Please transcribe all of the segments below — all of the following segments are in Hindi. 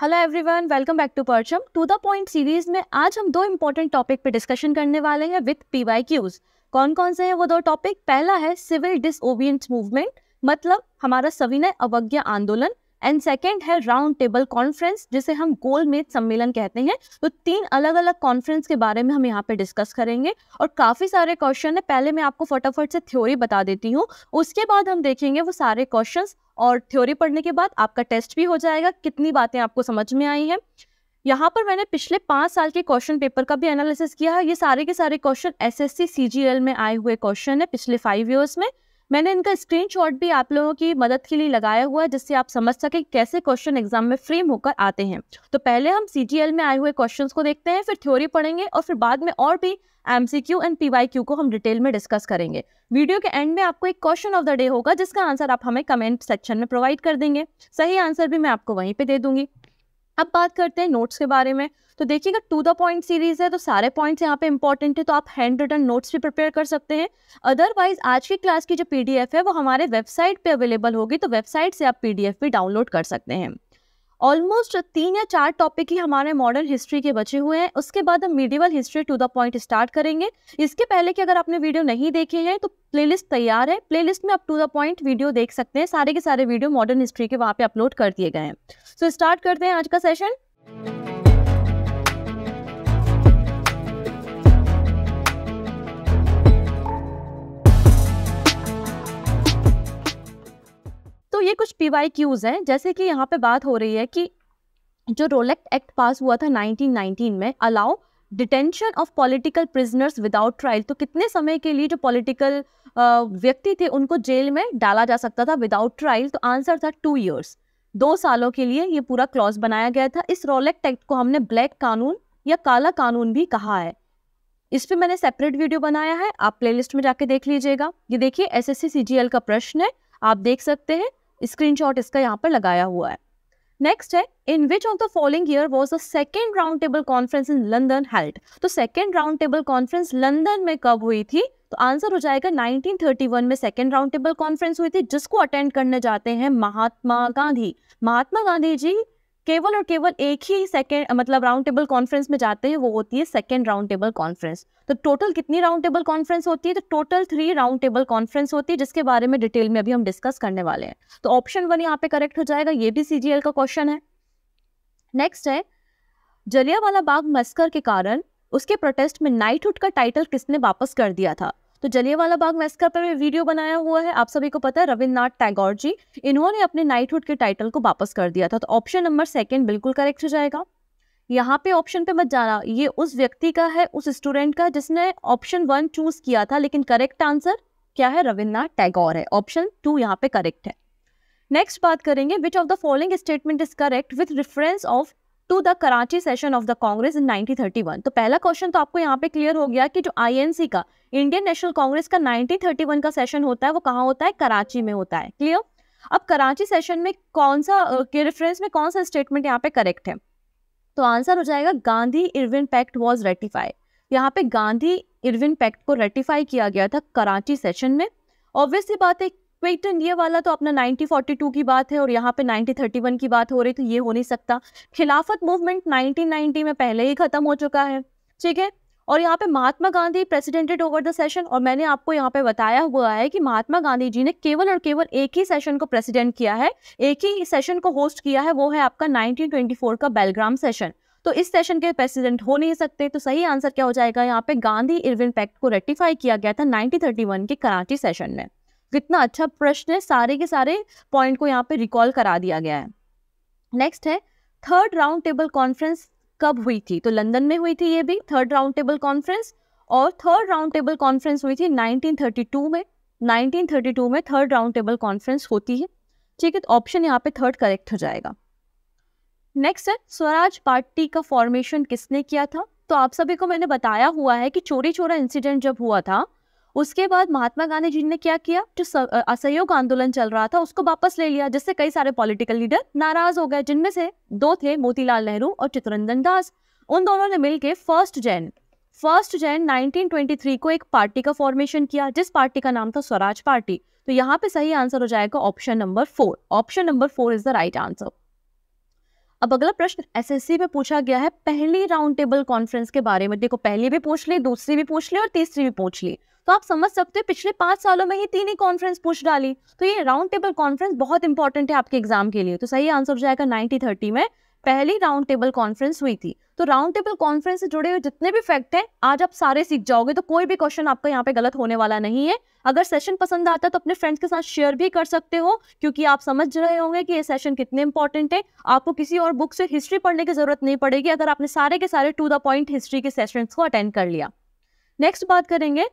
Hello everyone welcome back to Parcham to the point series में आज हम दो इम्पोर्टेंट टॉपिक पे डिस्कशन करने वाले हैं विथ पी कौन कौन से हैं वो दो टॉपिक पहला है सिविल डिसओबियंस मूवमेंट मतलब हमारा सविनय अवज्ञा आंदोलन एंड सेकेंड है राउंड टेबल कॉन्फ्रेंस जिसे हम गोलमेज सम्मेलन कहते हैं तो तीन अलग अलग कॉन्फ्रेंस के बारे में हम यहाँ पे डिस्कस करेंगे और काफ़ी सारे क्वेश्चन है पहले मैं आपको फटाफट से थ्योरी बता देती हूँ उसके बाद हम देखेंगे वो सारे क्वेश्चन और थ्योरी पढ़ने के बाद आपका टेस्ट भी हो जाएगा कितनी बातें आपको समझ में आई हैं यहाँ पर मैंने पिछले पाँच साल के क्वेश्चन पेपर का भी एनालिसिस किया है ये सारे के सारे क्वेश्चन एस एस में आए हुए क्वेश्चन है पिछले फाइव ईयर्स में मैंने इनका स्क्रीनशॉट भी आप लोगों की मदद के लिए लगाया हुआ है जिससे आप समझ सकें कैसे क्वेश्चन एग्जाम में फ्रेम होकर आते हैं तो पहले हम सी में आए हुए क्वेश्चन को देखते हैं फिर थ्योरी पढ़ेंगे और फिर बाद में और भी एम एंड पी को हम डिटेल में डिस्कस करेंगे वीडियो के एंड में आपको एक क्वेश्चन ऑफ द डे होगा जिसका आंसर आप हमें कमेंट सेक्शन में प्रोवाइड कर देंगे सही आंसर भी मैं आपको वहीं पर दे दूंगी अब बात करते हैं नोट्स के बारे में तो देखिएगा टू द पॉइंट सीरीज है तो सारे पॉइंट्स यहाँ पे इंपॉर्टेंट है तो आप हैंड रिटन नोट्स भी प्रिपेयर कर सकते हैं अदरवाइज आज की क्लास की जो पीडीएफ है वो हमारे वेबसाइट पे अवेलेबल होगी तो वेबसाइट से आप पीडीएफ भी डाउनलोड कर सकते हैं ऑलमोस्ट तीन या चार टॉपिक ही हमारे मॉडर्न हिस्ट्री के बचे हुए हैं उसके बाद हम medieval history to the point start करेंगे इसके पहले कि अगर आपने वीडियो नहीं देखे हैं तो प्लेलिस्ट तैयार है प्लेलिस्ट में आप टू द पॉइंट वीडियो देख सकते हैं सारे के सारे वीडियो मॉडर्न हिस्ट्री के वहाँ पे अपलोड कर दिए गए हैं सो so, स्टार्ट करते हैं आज का सेशन तो ये कुछ पी वाई क्यूज़ हैं जैसे कि यहाँ पे बात हो रही है कि जो रोलेक्ट एक्ट पास हुआ था 1919 में allow detention of political prisoners without trial तो कितने समय के लिए जो पॉलिटिकल व्यक्ति थे उनको जेल में डाला जा सकता था विदाउट ट्रायल तो आंसर था टू ईयर्स दो सालों के लिए ये पूरा क्लॉज बनाया गया था इस रोलेक्ट एक्ट को हमने ब्लैक कानून या काला कानून भी कहा है इस पर मैंने सेपरेट वीडियो बनाया है आप प्लेलिस्ट में जाके देख लीजिएगा ये देखिए एस एस का प्रश्न है आप देख सकते हैं स्क्रीनशॉट इसका यहाँ पर लगाया हुआ है नेक्स्ट है in which of the following year was the second round table conference in London held तो second round table conference London में कब हुई थी तो आंसर हो जाएगा 1931 में सेकेंड राउंड टेबल कॉन्फ्रेंस हुई थी जिसको अटेंड करने जाते हैं महात्मा गांधी महात्मा गांधी जी केवल और केवल एक ही सेकेंड मतलब राउंड टेबल कॉन्फ्रेंस में जाते हैं वो होती है सेकेंड राउंड टेबल कॉन्फ्रेंस तो टोटल कितनी राउंड टेबल कॉन्फ्रेंस होती है तो total three round table conference होती है जिसके बारे में डिटेल में अभी हम डिस्कस करने वाले हैं तो ऑप्शन वन यहाँ पे करेक्ट हो जाएगा ये भी सीजीएल का क्वेश्चन है नेक्स्ट है जलियावाला बाग मस्कर के कारण उसके प्रोटेस्ट में नाइटहुड का टाइटल किसने वापस कर दिया था तो जलियावाला बाग मैस्कर पर वीडियो बनाया हुआ है आप सभी को पता है रविन्द्रनाथ टैगोर जी इन्होंने अपने नाइटहुड के टाइटल को वापस कर दिया था तो ऑप्शन नंबर सेकेंड बिल्कुल करेक्ट हो जाएगा यहाँ पे ऑप्शन पे मत जाना ये उस व्यक्ति का है उस स्टूडेंट का जिसने ऑप्शन वन चूज किया था लेकिन करेक्ट आंसर क्या है रविन्द्रनाथ टैगोर है ऑप्शन टू यहाँ पे करेक्ट है नेक्स्ट बात करेंगे which of the following statement is correct with reference of to the Karachi session of the Congress in 1931 तो पहला क्वेश्चन तो आपको यहाँ पे क्लियर हो गया कि जो आईएनसी का इंडियन नेशनल कांग्रेस का 1931 का सेशन होता है वो कहाँ होता है कराची में होता है क्लियर अब कराची सेशन में कौन सा के रेफरेंस में कौन सा स्टेटमेंट यहाँ पे करेक्ट है तो आंसर हो जाएगा Gandhi Irwin pact was ratified यहाँ पे गांधी इरविन पैक्ट को रेटिफाई किया गया था कराची सेशन में ऑब्वियसली बात है पेटेंट तो ये वाला तो अपना 1942 की बात है और यहाँ पे 1931 की बात हो रही तो ये हो नहीं सकता खिलाफत मूवमेंट 1990 में पहले ही खत्म हो चुका है ठीक है और यहाँ पे Mahatma Gandhi presidented over the session और मैंने आपको यहाँ पे बताया हुआ है कि महात्मा गांधी जी ने केवल और केवल एक ही सेशन को प्रेसिडेंट किया है एक ही सेशन को होस्ट किया है वो है आपका 1924 का बेलग्राम सेशन तो इस सेशन के प्रेसिडेंट हो नहीं सकते तो सही आंसर क्या हो जाएगा यहाँ पे गांधी इरविन पैक्ट को रेटिफाई किया गया था नाइनटीन के कराची सेशन में कितना अच्छा प्रश्न है सारे के सारे पॉइंट को यहाँ पे रिकॉल करा दिया गया है नेक्स्ट है थर्ड राउंड टेबल कॉन्फ्रेंस कब हुई थी तो लंदन में हुई थी ये भी थर्ड राउंड टेबल कॉन्फ्रेंस और थर्ड राउंड टेबल कॉन्फ्रेंस हुई थी 1932 में 1932 में थर्ड राउंड टेबल कॉन्फ्रेंस होती है ठीक है तो ऑप्शन यहाँ पे थर्ड करेक्ट हो जाएगा नेक्स्ट है स्वराज पार्टी का फॉर्मेशन किसने किया था तो आप सभी को मैंने बताया हुआ है कि चोरी चोरा इंसिडेंट जब हुआ था उसके बाद महात्मा गांधी जी ने क्या किया जो असहयोग आंदोलन चल रहा था उसको वापस ले लिया जिससे कई सारे पॉलिटिकल लीडर नाराज हो गए जिनमें से दो थे मोतीलाल नेहरू और चित्रंजन दास उन दोनों ने मिलकर फर्स्ट जैन फर्स्ट जैन 1923 को एक पार्टी का फॉर्मेशन किया जिस पार्टी का नाम था स्वराज पार्टी तो यहाँ पे सही आंसर हो जाएगा option number four option number four is the right answer अब अगला प्रश्न एसएससी में पूछा गया है पहली राउंड टेबल कॉन्फ्रेंस के बारे में देखो पहली भी पूछ ली दूसरी भी पूछ ली और तीसरी भी पूछ ली तो आप समझ सकते हो पिछले पांच सालों में ही तीन ही कॉन्फ्रेंस पूछ डाली तो ये राउंड टेबल कॉन्फ्रेंस बहुत इंपॉर्टेंट है आपके एग्जाम के लिए तो सही आंसर हो जाएगा नाइनटी थर्टी में पहली राउंड टेबल कॉन्फ्रेंस हुई थी तो राउंड टेबल कॉन्फ्रेंस से जुड़े हुए जितने भी फैक्ट हैं आज आप सारे सीख जाओगे तो कोई भी क्वेश्चन आपका यहाँ पे गलत होने वाला नहीं है अगर सेशन पसंद आता है तो अपने फ्रेंड्स के साथ शेयर भी कर सकते हो क्योंकि आप समझ रहे होंगे कि ये सेशन कितने इंपॉर्टेंट है आपको किसी और बुक से हिस्ट्री पढ़ने की जरूरत नहीं पड़ेगी अगर आपने सारे के सारे टू द पॉइंट हिस्ट्री के सेशन को अटेंड कर लिया नेक्स्ट बात करेंगे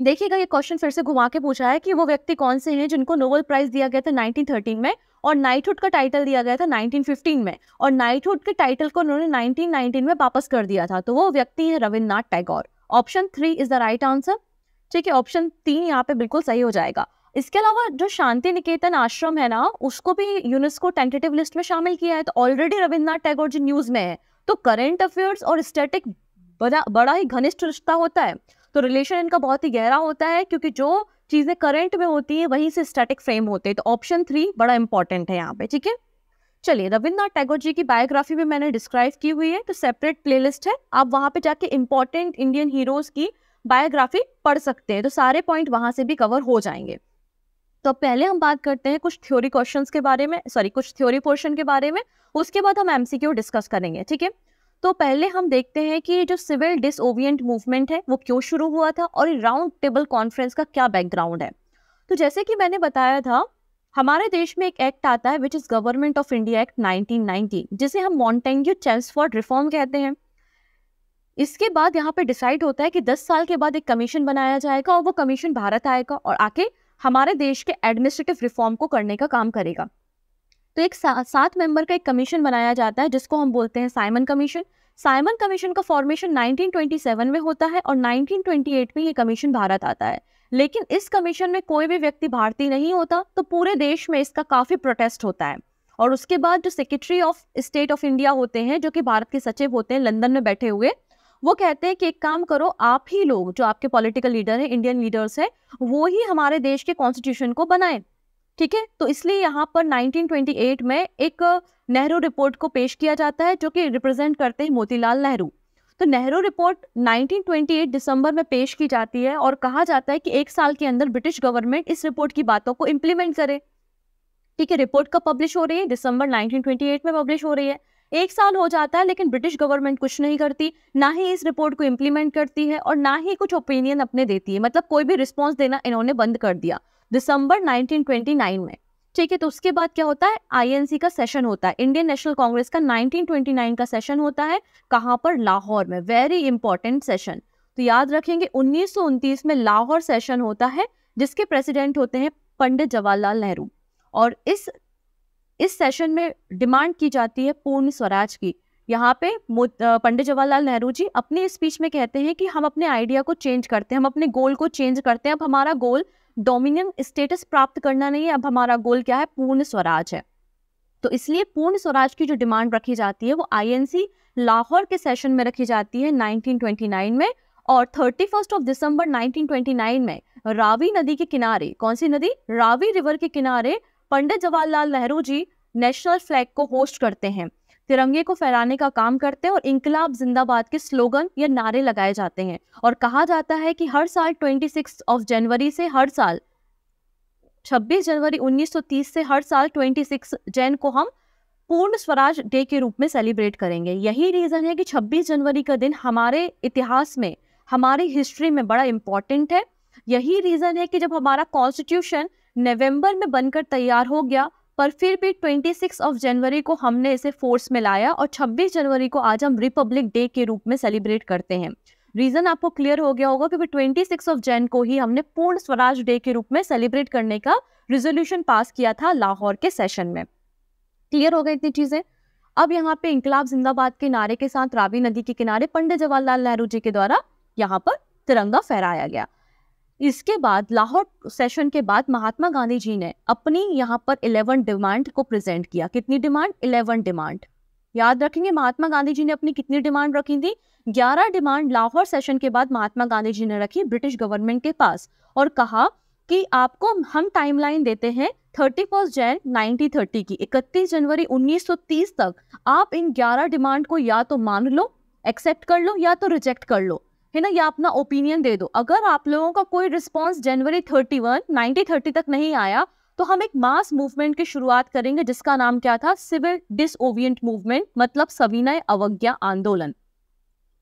देखिएगा ये क्वेश्चन फिर से घुमा के पूछा है कि वो व्यक्ति कौन से हैं जिनको नोबेल प्राइज दिया गया था 1913 में और नाइटहुड का टाइटल दिया गया था 1915 में और नाइटहुड के टाइटल को उन्होंने 1919 में वापस कर दिया था तो वो व्यक्ति है Rabindranath Tagore option three is the right answer ठीक है ऑप्शन तीन यहाँ पे बिल्कुल सही हो जाएगा इसके अलावा जो शांति निकेतन आश्रम है ना उसको भी यूनेस्को टेंटेटिव लिस्ट में शामिल किया है तो ऑलरेडी रविन्द्रनाथ टैगोर जी न्यूज में है तो करेंट अफेयर्स और स्टेटिक बड़ा बड़ा ही घनिष्ठ रिश्ता होता है तो रिलेशन इनका बहुत ही गहरा होता है क्योंकि जो चीज़ें करंट में होती है वहीं से स्टैटिक फ्रेम होते हैं तो ऑप्शन थ्री बड़ा इंपॉर्टेंट है यहाँ पे ठीक है चलिए रविन्द्रनाथ टैगोर जी की बायोग्राफी भी मैंने डिस्क्राइब की हुई है तो सेपरेट प्लेलिस्ट है आप वहां पे जाके इंपॉर्टेंट इंडियन हीरोज की बायोग्राफी पढ़ सकते हैं तो सारे पॉइंट वहां से भी कवर हो जाएंगे तो अब पहले हम बात करते हैं कुछ थ्योरी क्वेश्चंस के बारे में सॉरी कुछ थ्योरी पोर्शन के बारे में उसके बाद हम एमसीक्यू डिस्कस करेंगे ठीक है तो पहले हम देखते हैं कि जो सिविल डिसओवियंट मूवमेंट है वो क्यों शुरू हुआ था और राउंड टेबल कॉन्फ्रेंस का क्या बैकग्राउंड है तो जैसे कि मैंने बताया था हमारे देश में एक एक्ट आता है which is government of India act 1990 जिसे हम मॉन्टेंग्यू चेल्सफोर्ड रिफॉर्म कहते हैं इसके बाद यहाँ पे डिसाइड होता है कि 10 साल के बाद एक कमीशन बनाया जाएगा और वो कमीशन भारत आएगा और आके हमारे देश के एडमिनिस्ट्रेटिव रिफॉर्म को करने का काम करेगा तो एक सा, सात मेंबर का एक कमीशन बनाया जाता है जिसको हम बोलते हैं साइमन कमीशन साइमन कमीशन का फॉर्मेशन 1927 में होता है और 1928 में ये कमीशन भारत आता है लेकिन इस कमीशन में कोई भी व्यक्ति भारतीय नहीं होता तो पूरे देश में इसका काफ़ी प्रोटेस्ट होता है और उसके बाद जो secretary of state of India होते हैं जो कि भारत के सचिव होते हैं लंदन में बैठे हुए वो कहते हैं कि एक काम करो आप ही लोग जो आपके पॉलिटिकल लीडर हैं इंडियन लीडर्स हैं वो ही हमारे देश के कॉन्स्टिट्यूशन को बनाएं ठीक है तो इसलिए यहाँ पर 1928 में एक नेहरू रिपोर्ट को पेश किया जाता है जो कि रिप्रेजेंट करते हैं मोतीलाल नेहरू तो नेहरू रिपोर्ट 1928 दिसंबर में पेश की जाती है और कहा जाता है कि एक साल के अंदर ब्रिटिश गवर्नमेंट इस रिपोर्ट की बातों को इम्प्लीमेंट करे ठीक है रिपोर्ट कब पब्लिश हो रही है दिसंबर 1928 में पब्लिश हो रही है एक साल हो जाता है लेकिन ब्रिटिश गवर्नमेंट कुछ नहीं करती ना ही इस रिपोर्ट को इम्प्लीमेंट करती है और ना ही कुछ ओपिनियन अपने देती है मतलब कोई भी रिस्पॉन्स देना इन्होंने बंद कर दिया दिसंबर 1929 में ठीक है तो उसके बाद क्या होता है आईएनसी का सेशन होता है इंडियन नेशनल कांग्रेस का 1929 का सेशन होता है कहाँ पर लाहौर में वेरी इंपॉर्टेंट सेशन तो याद रखेंगे उन्नीस में लाहौर सेशन होता है जिसके प्रेसिडेंट होते हैं पंडित जवाहरलाल नेहरू और इस इस सेशन में डिमांड की जाती है पूर्ण स्वराज की यहाँ पे पंडित जवाहरलाल नेहरू जी अपने स्पीच में कहते हैं कि हम अपने आइडिया को चेंज करते हैं हम अपने गोल को चेंज करते हैं अब हमारा गोल डोमिनियन स्टेटस प्राप्त करना नहीं है अब हमारा गोल क्या है पूर्ण स्वराज है तो इसलिए पूर्ण स्वराज की जो डिमांड रखी जाती है वो आईएनसी लाहौर के सेशन में रखी जाती है 1929 में और फर्स्ट ऑफ दिसंबर 1929 में रावी नदी के किनारे कौन सी नदी रावी रिवर के किनारे पंडित जवाहरलाल नेहरू जी नेशनल फ्लैग को होस्ट करते हैं तिरंगे को फैलाने का काम करते हैं और इंकलाब जिंदाबाद के स्लोगन या नारे लगाए जाते हैं और कहा जाता है कि हर साल 26 ऑफ जनवरी से हर साल 26 जनवरी 1930 से हर साल 26 जैन को हम पूर्ण स्वराज डे के रूप में सेलिब्रेट करेंगे यही रीज़न है कि 26 जनवरी का दिन हमारे इतिहास में हमारी हिस्ट्री में बड़ा इम्पॉर्टेंट है यही रीज़न है कि जब हमारा कॉन्स्टिट्यूशन नवंबर में बनकर तैयार हो गया पर फिर भी 26 ऑफ जनवरी को हमने इसे फोर्स में लाया और 26 जनवरी को आज हम रिपब्लिक डे के रूप में सेलिब्रेट करते हैं रीज़न आपको क्लियर हो गया होगा क्योंकि 26 ऑफ जैन को ही हमने पूर्ण स्वराज डे के रूप में सेलिब्रेट करने का रिजोल्यूशन पास किया था लाहौर के सेशन में क्लियर हो गए इतनी चीज़ें अब यहाँ पे इंकलाब जिंदाबाद के नारे के साथ रावी नदी के किनारे पंडित जवाहरलाल नेहरू जी के द्वारा यहाँ पर तिरंगा फहराया गया इसके बाद लाहौर सेशन के बाद महात्मा गांधी जी ने अपनी यहाँ पर इलेवन डिमांड को प्रेजेंट किया कितनी डिमांड इलेवन डिमांड याद रखेंगे महात्मा गांधी जी ने अपनी कितनी डिमांड रखी थी ग्यारह डिमांड लाहौर सेशन के बाद महात्मा गांधी जी ने रखी ब्रिटिश गवर्नमेंट के पास और कहा कि आपको हम टाइमलाइन देते हैं thirty first Jan nineteen thirty की इकतीस जनवरी तीस तक आप इन ग्यारह डिमांड को या तो मान लो एक्सेप्ट कर लो या तो रिजेक्ट कर लो है ना या अपना ओपिनियन दे दो अगर आप लोगों का कोई response January thirty one thirty तक नहीं आया तो हम एक मास मूवमेंट की शुरुआत करेंगे जिसका नाम क्या था सिविल डिसओवियंट मूवमेंट मतलब सविनय अवज्ञा आंदोलन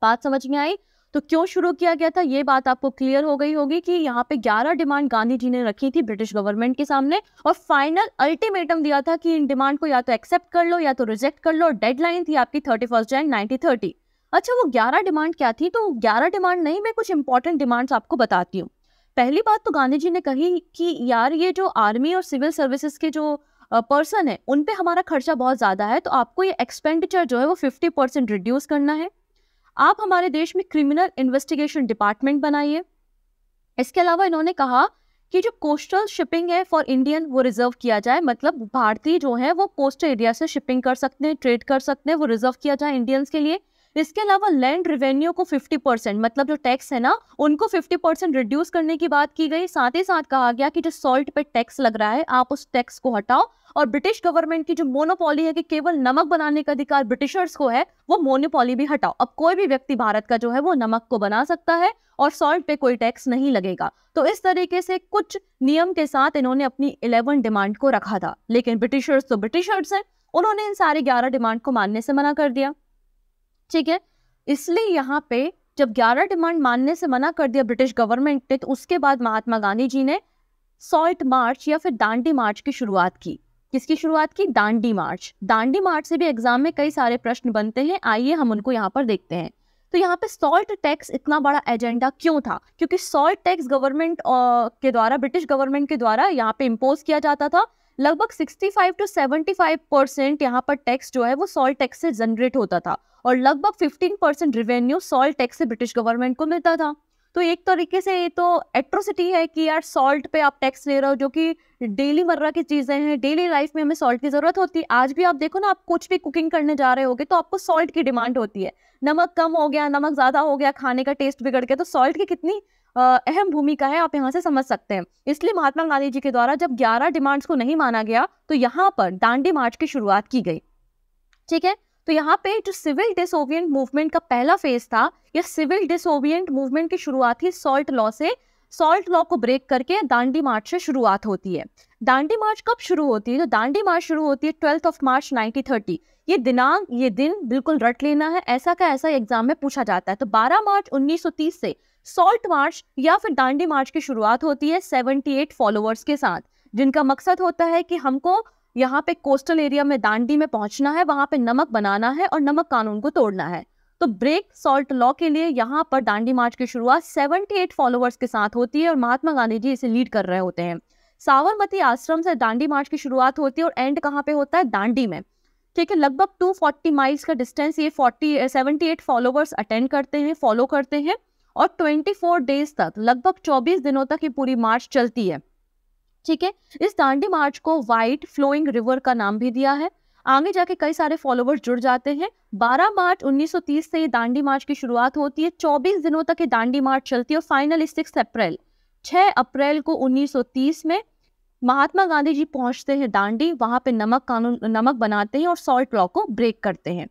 बात समझ में आई तो क्यों शुरू किया गया था ये बात आपको क्लियर हो गई होगी कि यहाँ पे 11 डिमांड गांधी जी ने रखी थी ब्रिटिश गवर्नमेंट के सामने और फाइनल अल्टीमेटम दिया था कि इन डिमांड को या तो एक्सेप्ट कर लो या तो रिजेक्ट कर लो और डेडलाइन थी आपकी थर्टी फर्स्ट जैन नाइनटीन अच्छा वो ग्यारह डिमांड क्या थी तो ग्यारह डिमांड नहीं मैं कुछ इंपॉर्टेंट डिमांड्स आपको बताती हूँ पहली बात तो गांधी जी ने कही कि यार ये जो आर्मी और सिविल सर्विसेज के जो पर्सन है उन पे हमारा खर्चा बहुत ज़्यादा है तो आपको ये एक्सपेंडिचर जो है वो फिफ्टी परसेंट रिड्यूस करना है आप हमारे देश में क्रिमिनल इन्वेस्टिगेशन डिपार्टमेंट बनाइए इसके अलावा इन्होंने कहा कि जो कोस्टल शिपिंग है फॉर इंडियन वो रिजर्व किया जाए मतलब भारतीय जो है वो कोस्टल एरिया से शिपिंग कर सकते हैं ट्रेड कर सकते हैं वो रिजर्व किया जाए इंडियंस के लिए इसके अलावा लैंड रेवेन्यू को 50 परसेंट मतलब जो टैक्स है ना उनको 50 परसेंट रिड्यूस करने की बात की गई साथ ही साथ कहा गया कि जो सॉल्ट पे टैक्स लग रहा है आप उस टैक्स को हटाओ और ब्रिटिश गवर्नमेंट की जो मोनोपोली है कि केवल नमक बनाने का अधिकार ब्रिटिशर्स को है वो मोनोपोली भी हटाओ अब कोई भी व्यक्ति भारत का जो है वो नमक को बना सकता है और सॉल्ट पे कोई टैक्स नहीं लगेगा तो इस तरीके से कुछ नियम के साथ इन्होंने अपनी इलेवन डिमांड को रखा था लेकिन ब्रिटिशर्स तो ब्रिटिशर्स है उन्होंने इन सारे ग्यारह डिमांड को मानने से मना कर दिया ठीक है इसलिए यहाँ पे जब 11 डिमांड मानने से मना कर दिया ब्रिटिश गवर्नमेंट ने तो उसके बाद महात्मा गांधी जी ने सॉल्ट मार्च या फिर दांडी मार्च की शुरुआत की किसकी शुरुआत की दांडी मार्च दांडी मार्च से भी एग्जाम में कई सारे प्रश्न बनते हैं आइए हम उनको यहाँ पर देखते हैं तो यहाँ पे सॉल्ट टैक्स इतना बड़ा एजेंडा क्यों था क्योंकि सॉल्ट टैक्स गवर्नमेंट के द्वारा ब्रिटिश गवर्नमेंट के द्वारा यहाँ पे इम्पोज किया जाता था लगभग 65 टू 75 परसेंट यहाँ पर टैक्स जो है वो सॉल्ट टैक्स से जनरेट होता था और लगभग 15 परसेंट रिवेन्यू सॉल्ट टैक्स से ब्रिटिश गवर्नमेंट को मिलता था तो एक तरीके से ये तो एट्रोसिटी है कि यार सॉल्ट पे आप टैक्स ले रहे हो जो कि डेली मर्रा की चीज़ें हैं डेली लाइफ में हमें सॉल्ट की ज़रूरत होती है आज भी आप देखो ना आप कुछ भी कुकिंग करने जा रहे होगे तो आपको सॉल्ट की डिमांड होती है नमक कम हो गया नमक ज़्यादा हो गया खाने का टेस्ट बिगड़ गया तो सॉल्ट की कितनी अहम भूमिका है आप यहाँ से समझ सकते हैं इसलिए महात्मा गांधी जी के द्वारा जब ग्यारह डिमांड्स को नहीं माना गया तो यहाँ पर दांडी मार्च की शुरुआत की गई ठीक है तो यहाँ पे जो सिविल डिसोवियंट मूवमेंट का पहला फेज था यह सिविल डिसोवियंट मूवमेंट की शुरुआत थी सॉल्ट लॉ से सॉल्ट लॉ को ब्रेक करके दांडी मार्च से शुरुआत होती है दांडी मार्च कब शुरू होती है तो दांडी मार्च शुरू होती है ट्वेल्थ ऑफ मार्च 1930 ये दिनांक ये दिन बिल्कुल रट लेना है ऐसा का ऐसा एग्जाम में पूछा जाता है तो 12 मार्च 1930 से सॉल्ट मार्च या फिर दांडी मार्च की शुरुआत होती है 78 फॉलोअर्स के साथ जिनका मकसद होता है कि हमको यहाँ पे कोस्टल एरिया में दांडी में पहुंचना है वहां पे नमक बनाना है और नमक कानून को तोड़ना है तो ब्रेक सॉल्ट लॉ के लिए यहाँ पर दांडी मार्च की शुरुआत एट फॉलोअर्स के साथ होती है और महात्मा गांधी जी इसे लीड कर रहे होते हैं सावरमती आश्रम से दांडी मार्च की शुरुआत होती है और एंड कहाँ पे होता है दांडी में ठीक है लगभग फोर्टी माइल्स का डिस्टेंस ये सेवेंटी एट फॉलोअर्स अटेंड करते हैं फॉलो करते हैं और फोर डेज तक लगभग चौबीस दिनों तक ये पूरी मार्च चलती है ठीक है इस दांडी मार्च को व्हाइट फ्लोइंग रिवर का नाम भी दिया है आगे जाके कई सारे फॉलोवर्स जुड़ जाते हैं 12 मार्च 1930 से ये दांडी मार्च की शुरुआत होती है 24 दिनों तक ये दांडी मार्च चलती है और फाइनल सिक्स अप्रैल 6 अप्रैल को 1930 में महात्मा गांधी जी पहुंचते हैं दांडी वहां पे नमक कानून नमक बनाते हैं और सॉल्ट लॉ को ब्रेक करते हैं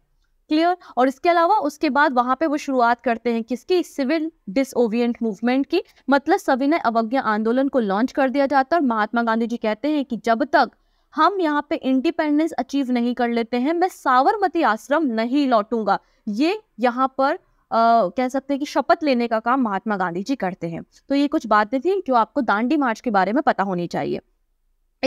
क्लियर और इसके अलावा उसके बाद वहां पे वो शुरुआत करते हैं किसकी सिविल डिसओवियंट मूवमेंट की मतलब सविनय अवज्ञा आंदोलन को लॉन्च कर दिया जाता है और महात्मा गांधी जी कहते हैं कि जब तक हम यहाँ पे इंडिपेंडेंस अचीव नहीं कर लेते हैं मैं सावरमती आश्रम नहीं लौटूंगा ये यहाँ पर आ, कह सकते हैं कि शपथ लेने का काम महात्मा गांधी जी करते हैं तो ये कुछ बातें थी जो आपको दांडी मार्च के बारे में पता होनी चाहिए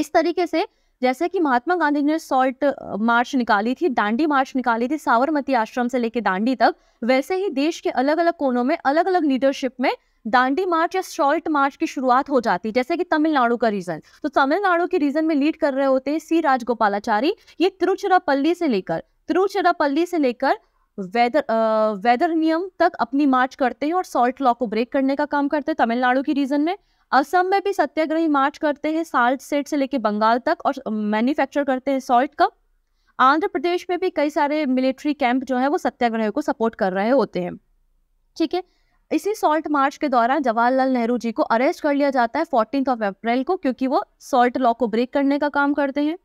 इस तरीके से जैसे कि महात्मा गांधी ने सॉल्ट मार्च निकाली थी दांडी मार्च निकाली थी सावरमती आश्रम से लेकर दांडी तक वैसे ही देश के अलग अलग कोनों में अलग अलग लीडरशिप में दांडी मार्च या सॉल्ट मार्च की शुरुआत हो जाती है जैसे कि तमिलनाडु का रीजन तो तमिलनाडु के रीजन में लीड कर रहे होते हैं सी राजगोपालाचारी ये तिरुचिरापल्ली से लेकर तिरुचिरापल्ली से लेकर वेदर आ, वेदर नियम तक अपनी मार्च करते हैं और सॉल्ट लॉ को ब्रेक करने का काम करते हैं तमिलनाडु की रीजन में असम में भी सत्याग्रही मार्च करते हैं साल्ट सेट से लेके बंगाल तक और मैन्युफैक्चर करते हैं सॉल्ट का आंध्र प्रदेश में भी कई सारे मिलिट्री कैंप जो है वो सत्याग्रह को सपोर्ट कर रहे होते हैं ठीक है इसी सॉल्ट मार्च के दौरान जवाहरलाल नेहरू जी को अरेस्ट कर लिया जाता है फोर्टीन ऑफ अप्रैल को क्योंकि वो सॉल्ट लॉ को ब्रेक करने का काम करते हैं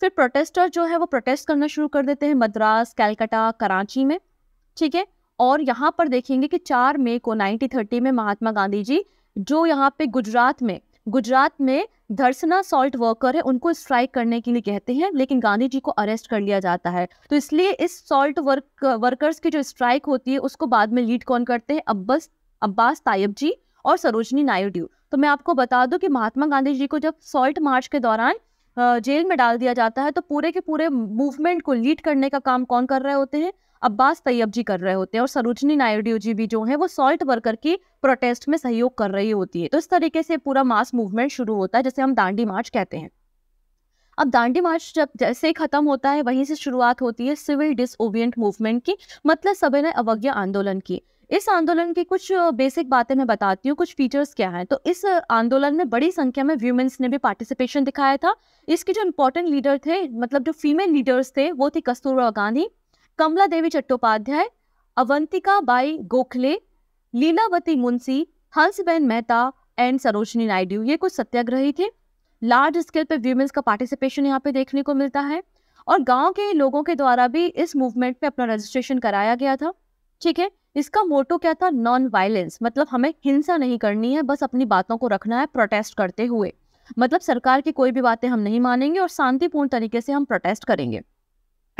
फिर प्रोटेस्टर जो है वो प्रोटेस्ट करना शुरू कर देते हैं मद्रास कैलकाटा कराची में ठीक है और यहाँ पर देखेंगे कि 4 मई को 1930 में महात्मा गांधी जी जो यहाँ पे गुजरात में गुजरात में धर्सना सॉल्ट वर्कर है उनको स्ट्राइक करने के लिए कहते हैं लेकिन गांधी जी को अरेस्ट कर लिया जाता है तो इसलिए इस सॉल्ट वर्क वर्कर्स की जो स्ट्राइक होती है उसको बाद में लीड कौन करते हैं अब्बस अब्बास तायब जी और सरोजनी नायडू तो मैं आपको बता दूं कि महात्मा गांधी जी को जब सॉल्ट मार्च के दौरान जेल में डाल दिया जाता है तो पूरे के पूरे मूवमेंट को लीड करने का काम कौन कर रहे होते हैं अब्बास तैयब जी कर रहे होते हैं और सरोजनी नायडू जी भी जो है वो सॉल्ट वर्कर की प्रोटेस्ट में सहयोग कर रही होती है तो इस तरीके से पूरा मास मूवमेंट शुरू होता है जैसे हम दांडी मार्च कहते हैं अब दांडी मार्च जब जैसे ही खत्म होता है वहीं से शुरुआत होती है सिविल डिसओबियंट मूवमेंट की मतलब सभी ने अवज्ञा आंदोलन की इस आंदोलन की कुछ बेसिक बातें मैं बताती हूँ कुछ फीचर्स क्या हैं तो इस आंदोलन में बड़ी संख्या में व्यूमेंस ने भी पार्टिसिपेशन दिखाया था इसके जो इम्पोर्टेंट लीडर थे मतलब जो फीमेल लीडर्स थे वो थे कस्तूरबा गांधी कमला देवी चट्टोपाध्याय अवंतिका बाई गोखले लीलावती मुंशी हंसबेन मेहता एंड सरोजनी नायडू ये कुछ सत्याग्रही थे लार्ज स्केल पे वीमेंस का पार्टिसिपेशन यहाँ पे देखने को मिलता है और गांव के लोगों के द्वारा भी इस मूवमेंट में अपना रजिस्ट्रेशन कराया गया था ठीक है इसका मोटो क्या था नॉन वायलेंस मतलब हमें हिंसा नहीं करनी है बस अपनी बातों को रखना है प्रोटेस्ट करते हुए मतलब सरकार की कोई भी बातें हम नहीं मानेंगे और शांतिपूर्ण तरीके से हम प्रोटेस्ट करेंगे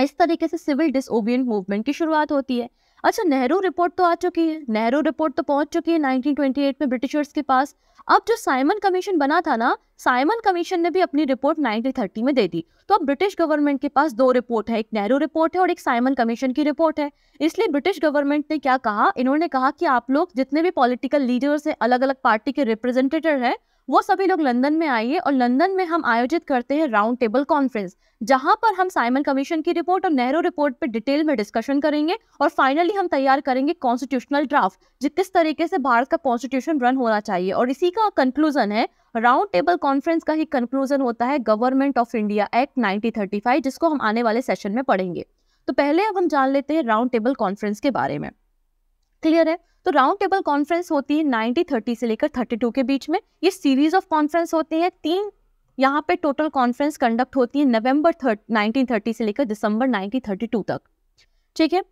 इस तरीके से सिविल डिसोबियंट मूवमेंट की शुरुआत होती है अच्छा नेहरू रिपोर्ट तो आ चुकी है नेहरू रिपोर्ट तो पहुंच चुकी है 1928 में ब्रिटिशर्स के पास अब जो साइमन कमीशन बना था ना साइमन कमीशन ने भी अपनी रिपोर्ट 1930 में दे दी तो अब ब्रिटिश गवर्नमेंट के पास दो रिपोर्ट है एक नेहरू रिपोर्ट है और एक साइमन कमीशन की रिपोर्ट है इसलिए ब्रिटिश गवर्नमेंट ने क्या कहा इन्होंने कहा कि आप लोग जितने भी पॉलिटिकल लीडर्स हैं अलग अलग पार्टी के रिप्रेजेंटेटिव हैं वो सभी लोग लंदन में आइए और लंदन में हम आयोजित करते हैं राउंड टेबल कॉन्फ्रेंस जहां पर हम साइमन कमीशन की रिपोर्ट और नेहरू रिपोर्ट पर डिटेल में डिस्कशन करेंगे और फाइनली हम तैयार करेंगे कॉन्स्टिट्यूशनल ड्राफ्ट जो किस तरीके से भारत का कॉन्स्टिट्यूशन रन होना चाहिए और इसी का कंक्लूजन है राउंड टेबल कॉन्फ्रेंस का ही कंक्लूजन होता है government of India act nineteen जिसको हम आने वाले सेशन में पढ़ेंगे तो पहले अब हम जान लेते हैं राउंड टेबल कॉन्फ्रेंस के बारे में क्लियर है तो राउंड टेबल कॉन्फ्रेंस होती है नाइनटी थर्टी से लेकर थर्टी टू के बीच में ये सीरीज ऑफ कॉन्फ्रेंस होती है तीन यहाँ पे टोटल कॉन्फ्रेंस कंडक्ट होती है नवंबर नाइनटीन थर्टी से लेकर दिसंबर नाइनटीन थर्टी टू तक ठीक है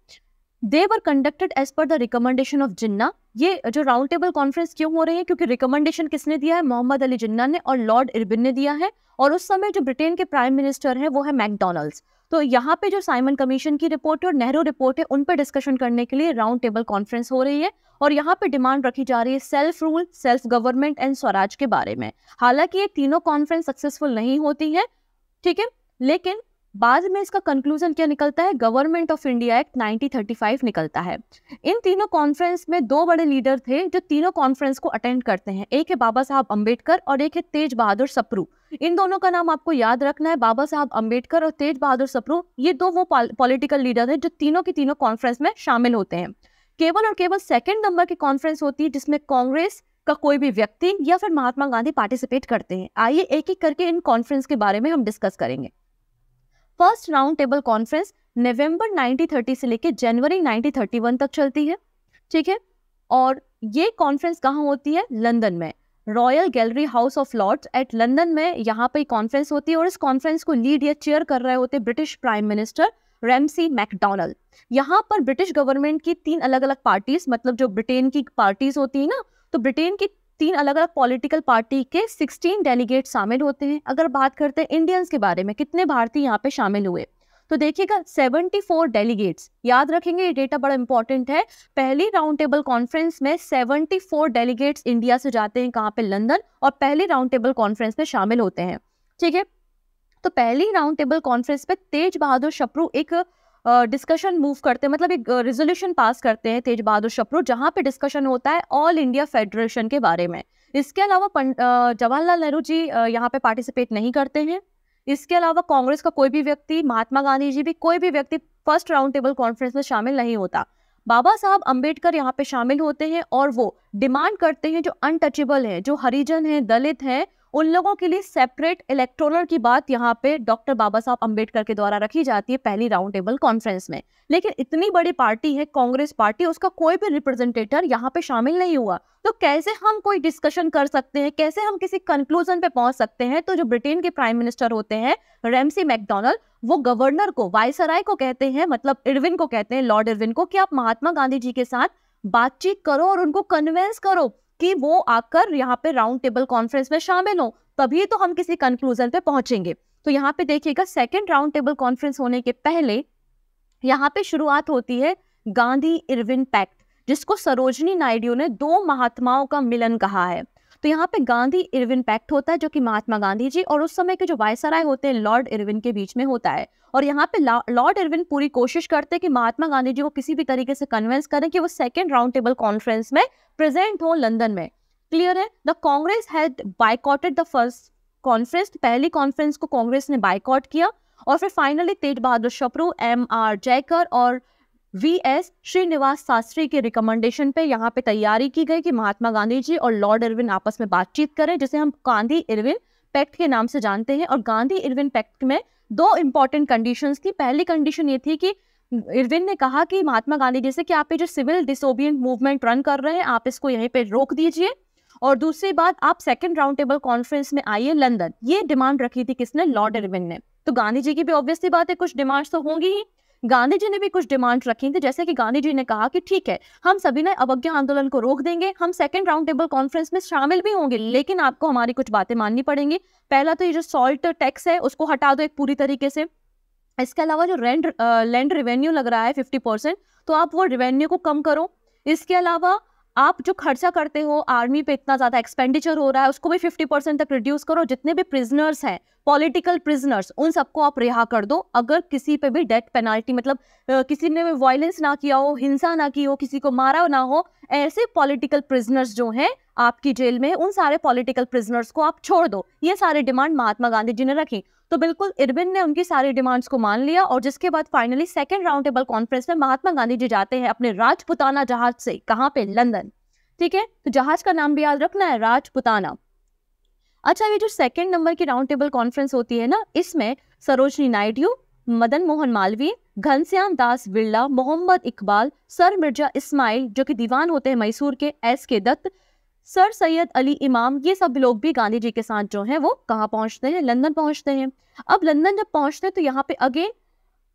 they were conducted as per the recommendation of Jinnah ये जो राउंड टेबल कॉन्फ्रेंस क्यों हो रही है क्योंकि रिकमेंडेशन किसने दिया है मोहम्मद अली जिन्ना ने और लॉर्ड इरबिन ने दिया है और उस समय जो ब्रिटेन के प्राइम मिनिस्टर है वो है मैकडोनल्ड्स तो यहाँ पे जो साइमन कमीशन की रिपोर्ट है और नेहरू रिपोर्ट है उन पर डिस्कशन करने के लिए राउंड टेबल कॉन्फ्रेंस हो रही है और यहाँ पे डिमांड रखी जा रही है self rule self government and swaraj के बारे में हालांकि ये तीनों कॉन्फ्रेंस सक्सेसफुल नहीं होती है ठीक है लेकिन बाद में इसका कंक्लूजन क्या निकलता है गवर्नमेंट ऑफ इंडिया एक्ट 1935 निकलता है इन तीनों कॉन्फ्रेंस में दो बड़े लीडर थे जो तीनों कॉन्फ्रेंस को अटेंड करते हैं एक है बाबा साहब अंबेडकर और एक है तेज बहादुर सप्रू इन दोनों का नाम आपको याद रखना है बाबा साहब अंबेडकर और तेज बहादुर सप्रू ये दो वो पॉलिटिकल लीडर हैं जो तीनों की तीनों कॉन्फ्रेंस में शामिल होते हैं केवल और केवल सेकेंड नंबर की कॉन्फ्रेंस होती है जिसमें कांग्रेस का कोई भी व्यक्ति या फिर महात्मा गांधी पार्टिसिपेट करते हैं आइए एक एक करके इन कॉन्फ्रेंस के बारे में हम डिस्कस करेंगे first round table conference November 1930 से लेकर जनवरी 1931 तक चलती है ठीक है और ये कॉन्फ्रेंस कहाँ होती है लंदन में royal gallery house of lords at London में यहाँ पर कॉन्फ्रेंस होती है और इस कॉन्फ्रेंस को लीड या चेयर कर रहे होते British prime minister Ramsay MacDonald यहाँ पर ब्रिटिश गवर्नमेंट की तीन अलग अलग पार्टीज मतलब जो ब्रिटेन की पार्टीज होती है ना तो ब्रिटेन की तीन अलग अलग पॉलिटिकल पार्टी के 16 डेलीगेट शामिल होते हैं अगर बात करते हैं इंडियंस के बारे में कितने भारतीय यहाँ पे शामिल हुए तो देखिएगा 74 डेलीगेट्स याद रखेंगे ये डेटा बड़ा इंपॉर्टेंट है पहली राउंड टेबल कॉन्फ्रेंस में 74 डेलीगेट्स इंडिया से जाते हैं कहाँ पे लंदन और पहली राउंड टेबल कॉन्फ्रेंस में शामिल होते हैं ठीक है तो पहली राउंड टेबल कॉन्फ्रेंस पे तेज बहादुर शप्रू एक डिस्कशन मूव करते हैं मतलब एक रेजोल्यूशन पास करते हैं तेज बहादुर शप्रो जहाँ पे डिस्कशन होता है ऑल इंडिया फेडरेशन के बारे में इसके अलावा जवाहरलाल नेहरू जी यहाँ पे पार्टिसिपेट नहीं करते हैं इसके अलावा कांग्रेस का कोई भी व्यक्ति महात्मा गांधी जी भी कोई भी व्यक्ति फर्स्ट राउंड टेबल कॉन्फ्रेंस में शामिल नहीं होता बाबा साहब अंबेडकर यहाँ पे शामिल होते हैं और वो डिमांड करते हैं जो अनटचेबल है जो हरिजन है दलित हैं उन लोगों के लिए सेपरेट इलेक्ट्रोनल की बात यहाँ पे डॉक्टर बाबा साहब अम्बेडकर के द्वारा रखी जाती है पहली राउंड टेबल कॉन्फ्रेंस में लेकिन इतनी बड़ी पार्टी है कांग्रेस पार्टी उसका कोई भी रिप्रेजेंटेटर यहाँ पे शामिल नहीं हुआ तो कैसे हम कोई डिस्कशन कर सकते हैं कैसे हम किसी कंक्लूजन पे पहुंच सकते हैं तो जो ब्रिटेन के प्राइम मिनिस्टर होते हैं रेमसी मैकडोनल्ड वो गवर्नर को वायसराय को कहते हैं मतलब इरविन को कहते हैं लॉर्ड इरविन को कि आप महात्मा गांधी जी के साथ बातचीत करो और उनको कन्वेंस करो कि वो आकर यहाँ पे राउंड टेबल कॉन्फ्रेंस में शामिल हो तभी तो हम किसी कंक्लूजन पे पहुंचेंगे तो यहाँ पे देखिएगा सेकेंड राउंड टेबल कॉन्फ्रेंस होने के पहले यहाँ पे शुरुआत होती है गांधी इरविन पैक्ट जिसको सरोजनी नायडू ने दो महात्माओं का मिलन कहा है तो यहाँ पे गांधी इरविन पैक्ट होता है जो कि महात्मा गांधी जी और उस समय के जो वायसराय होते हैं लॉर्ड इरविन के बीच में होता है और यहाँ पे लॉर्ड इरविन पूरी कोशिश करते हैं कि महात्मा गांधी जी को किसी भी तरीके से कन्विंस करें कि वो सेकेंड राउंड टेबल कॉन्फ्रेंस में प्रेजेंट हो लंदन में क्लियर है the Congress had boycotted the first conference पहली कॉन्फ्रेंस को कांग्रेस ने बाइकॉट किया और फिर finally Tej Bahadur Sapru M R Jayakar और वी एस श्रीनिवास शास्त्री के रिकमेंडेशन पे यहाँ पे तैयारी की गई कि महात्मा गांधी जी और लॉर्ड इरविन आपस में बातचीत करें जिसे हम गांधी इरविन पैक्ट के नाम से जानते हैं और गांधी इरविन पैक्ट में दो इंपॉर्टेंट कंडीशंस थी पहली कंडीशन ये थी कि इरविन ने कहा कि महात्मा गांधी जैसे कि आप ये जो सिविल डिसोबियंट मूवमेंट रन कर रहे हैं आप इसको यहीं पर रोक दीजिए और दूसरी बात आप सेकेंड राउंड टेबल कॉन्फ्रेंस में आइए लंदन ये डिमांड रखी थी किसने लॉर्ड इरविन ने तो गांधी जी की भी ऑब्वियसली बात है कुछ डिमांड्स तो होंगी ही गांधी जी ने भी कुछ डिमांड रखी थी जैसे कि गांधी जी ने कहा कि ठीक है हम सभी ने अवज्ञा आंदोलन को रोक देंगे हम सेकेंड राउंड टेबल कॉन्फ्रेंस में शामिल भी होंगे लेकिन आपको हमारी कुछ बातें माननी पड़ेंगी पहला तो ये जो सॉल्ट टैक्स है उसको हटा दो एक पूरी तरीके से इसके अलावा जो रेंट लैंड रिवेन्यू लग रहा है फिफ्टी परसेंट तो आप वो रिवेन्यू को कम करो इसके अलावा आप जो खर्चा करते हो आर्मी पे इतना ज़्यादा एक्सपेंडिचर हो रहा है उसको भी फिफ्टी परसेंट तक रिड्यूस करो जितने भी प्रिजनर्स हैं पॉलिटिकल प्रिजनर्स उन सबको आप रिहा कर दो अगर किसी पे भी डेथ पेनाल्टी मतलब किसी ने वायलेंस ना किया हो हिंसा ना की हो किसी को मारा ना हो ऐसे पॉलिटिकल प्रिजनर्स जो हैं आपकी जेल में उन सारे पॉलिटिकल प्रिजनर्स को आप छोड़ दो ये सारे डिमांड महात्मा गांधी जी ने रखी तो बिल्कुल इरविन ने उनकी सारी डिमांड्स को मान लिया और जिसके बाद finally second round table conference में महात्मा गांधी जी जाते हैं अपने राजपुताना जहाज से कहाँ पे लंदन ठीक है तो जहाज का नाम भी याद रखना है राजपुताना अच्छा ये जो सेकेंड नंबर की राउंड टेबल कॉन्फ्रेंस होती है ना इसमें सरोजनी नायडू मदन मोहन मालवीय घनश्याम दास बिरला मोहम्मद इकबाल सर मिर्जा इस्माइल जो कि दीवान होते हैं मैसूर के एस के दत्त सर सैयद अली इमाम ये सब लोग भी गांधी जी के साथ जो हैं वो कहाँ पहुँचते हैं लंदन पहुँचते हैं अब लंदन जब पहुँचते हैं तो यहाँ पे अगेन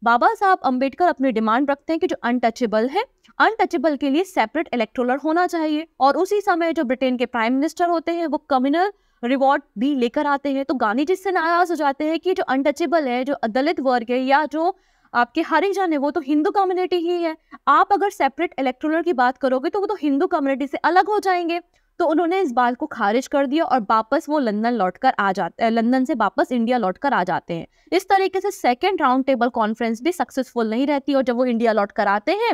बाबा साहब अंबेडकर अपनी डिमांड रखते हैं कि जो अनटचेबल है अनटचेबल के लिए सेपरेट इलेक्ट्रोलर होना चाहिए और उसी समय जो ब्रिटेन के प्राइम मिनिस्टर होते हैं वो कम्युनल रिवॉर्ड भी लेकर आते हैं तो गांधी जी से नाराज हो जाते हैं कि जो अनटचेबल है जो दलित वर्ग है या जो आपके हरे जन है वो तो हिंदू कम्युनिटी ही है आप अगर सेपरेट इलेक्ट्रोलर की बात करोगे तो वो तो हिंदू कम्युनिटी से अलग हो जाएंगे तो उन्होंने इस बात को खारिज कर दिया और वापस वो लंदन लौट कर आ जाते लंदन से वापस इंडिया लौटकर आ जाते हैं इस तरीके से सेकेंड राउंड टेबल कॉन्फ्रेंस भी सक्सेसफुल नहीं रहती और जब वो इंडिया लौट कर आते हैं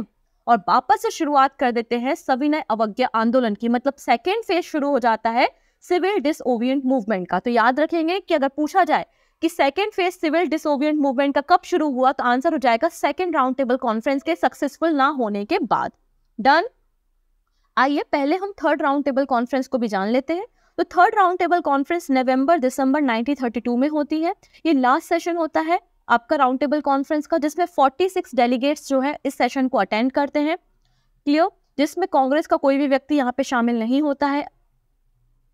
और वापस से शुरुआत कर देते हैं सविनय अवज्ञा आंदोलन की मतलब सेकेंड फेज शुरू हो जाता है सिविल डिसओवियंट मूवमेंट का तो याद रखेंगे कि अगर पूछा जाए कि second phase civil disobedient movement का कब शुरू हुआ तो आंसर हो जाएगा सेकेंड राउंड टेबल कॉन्फ्रेंस के सक्सेसफुल ना होने के बाद डन आइए पहले हम थर्ड राउंड टेबल कॉन्फ्रेंस को भी जान लेते हैं तो थर्ड राउंड टेबल कॉन्फ्रेंस नवंबर दिसंबर 1932 में होती है ये लास्ट सेशन होता है आपका राउंड टेबल कॉन्फ्रेंस का जिसमें 46 डेलीगेट्स जो है इस सेशन को अटेंड करते हैं क्लियर जिसमें कांग्रेस का कोई भी व्यक्ति यहाँ पे शामिल नहीं होता है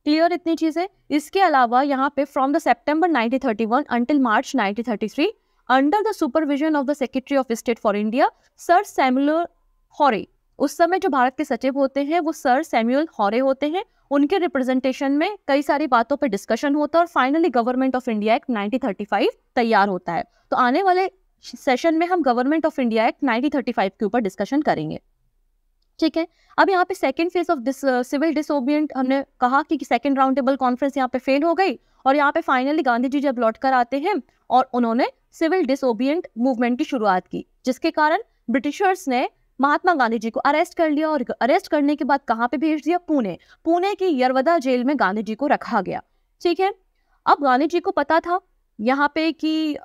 क्लियर इतनी चीज़ें इसके अलावा यहाँ पे from the September nineteen until March nineteen under the supervision of the secretary of state for India sir Samuel Hoare उस समय जो भारत के सचिव होते हैं वो सर सैम्यूल हॉरे होते हैं उनके रिप्रेजेंटेशन में कई सारी बातों पर डिस्कशन होता है और finally government of India act 1935 तैयार होता है तो आने वाले सेशन में हम गवर्नमेंट ऑफ इंडिया एक्ट 1935 के ऊपर डिस्कशन करेंगे ठीक है अब यहाँ पे second phase of this civil disobedient हमने कहा कि सेकंड राउंड टेबल कॉन्फ्रेंस यहाँ पे फेल हो गई और यहाँ पे फाइनली गांधी जी जब लौट कर आते हैं और उन्होंने सिविल डिसोबियंट मूवमेंट की शुरुआत की जिसके कारण ब्रिटिशर्स ने महात्मा गांधी जी को अरेस्ट कर लिया और अरेस्ट करने के बाद कहाँ पे भेज दिया पुणे पुणे की यरवदा जेल में गांधी जी को रखा गया ठीक है अब गांधी जी को पता था यहाँ पे कि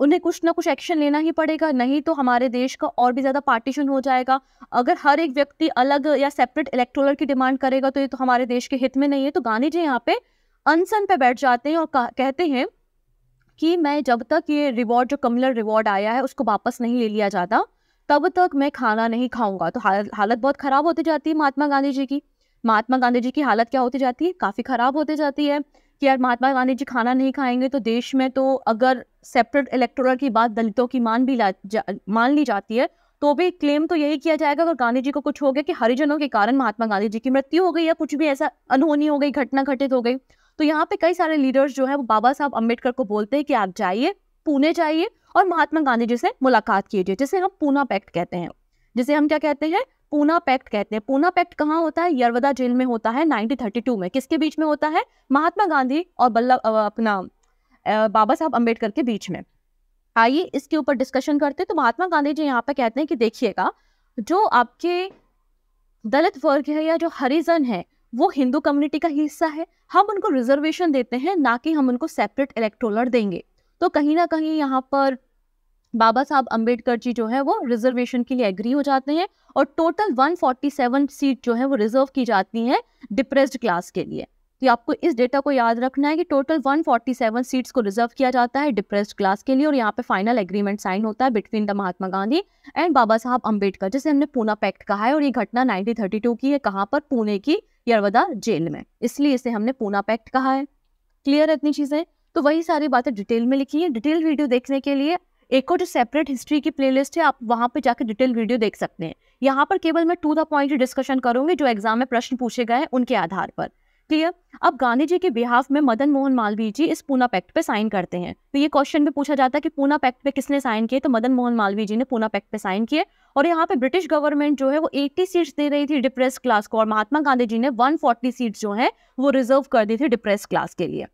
उन्हें कुछ ना कुछ एक्शन लेना ही पड़ेगा नहीं तो हमारे देश का और भी ज़्यादा पार्टीशन हो जाएगा अगर हर एक व्यक्ति अलग या सेपरेट इलेक्ट्रोलर की डिमांड करेगा तो ये तो हमारे देश के हित में नहीं है तो गांधी जी यहाँ पे अनसन पे बैठ जाते हैं और कहते हैं कि मैं जब तक ये रिवॉर्ड जो कमलर रिवॉर्ड आया है उसको वापस नहीं ले लिया जाता तब तक मैं खाना नहीं खाऊंगा तो हाल, हालत बहुत खराब होती जाती है महात्मा गांधी जी की महात्मा गांधी जी की हालत क्या होती जाती है काफ़ी ख़राब होती जाती है कि यार महात्मा गांधी जी खाना नहीं खाएंगे तो देश में तो अगर सेपरेट इलेक्टोरल की बात दलितों की मान भी ला जा, मान ली जाती है तो भी क्लेम तो यही किया जाएगा अगर गांधी जी को कुछ हो गया कि हरिजनों के कारण महात्मा गांधी जी की मृत्यु हो गई या कुछ भी ऐसा अनहोनी हो गई घटना घटित हो गई तो यहाँ पे कई सारे लीडर्स जो है वो बाबा साहब अम्बेडकर को बोलते हैं कि आप जाइए पुणे जाइए और महात्मा गांधी जी से मुलाकात की थी जिसे हम पूना पैक्ट कहते हैं जिसे हम क्या कहते हैं पूना पैक्ट कहते हैं पूना पैक्ट कहाँ होता है यरवदा जेल में होता है 1932 में किसके बीच में होता है महात्मा गांधी और बल्लभ अपना बाबा साहब अम्बेडकर के बीच में आइए इसके ऊपर डिस्कशन करते हैं तो महात्मा गांधी जी यहाँ पर कहते हैं कि देखिएगा जो आपके दलित वर्ग है या जो हरिजन है वो हिंदू कम्युनिटी का हिस्सा है हम उनको रिजर्वेशन देते हैं ना कि हम उनको सेपरेट इलेक्ट्रोलर देंगे तो कहीं ना कहीं यहाँ पर बाबा साहब अंबेडकर जी जो है वो रिजर्वेशन के लिए एग्री हो जाते हैं और टोटल 147 सीट जो है वो रिजर्व की जाती है डिप्रेस्ड क्लास के लिए तो आपको इस डेटा को याद रखना है कि टोटल 147 सीट्स को रिजर्व किया जाता है डिप्रेस्ड क्लास के लिए और यहाँ पे फाइनल एग्रीमेंट साइन होता है between the Mahatma Gandhi and Baba Saheb Ambedkar जिसे हमने पूना पैक्ट कहा है और ये घटना नाइनटीन की है कहाँ पर पुणे की यरवदा जेल में इसलिए इसे हमने पूना पैक्ट कहा है क्लियर है इतनी चीज़ें तो वही सारी बातें डिटेल में लिखी है डिटेल वीडियो देखने के लिए एक और जो सेपरेट हिस्ट्री की प्लेलिस्ट है आप वहाँ पे जाकर डिटेल वीडियो देख सकते हैं यहाँ पर केवल मैं टू द पॉइंट डिस्कशन करूंगी जो एग्जाम में प्रश्न पूछे गए हैं उनके आधार पर क्लियर अब गांधी जी के बिहाफ में मदन मोहन मालवीय जी इस पूना पैक्ट पे साइन करते हैं तो ये क्वेश्चन भी पूछा जाता है कि पूना पैक्ट पे किसने साइन किए तो मदन मोहन मालवीय जी ने पूना पैक्ट पे साइन किए और यहाँ पे ब्रिटिश गवर्नमेंट जो है वो 80 सीट्स दे रही थी डिप्रेस क्लास को और महात्मा गांधी जी ने वन सीट्स जो है वो रिजर्व कर दी थी डिप्रेस क्लास के लिए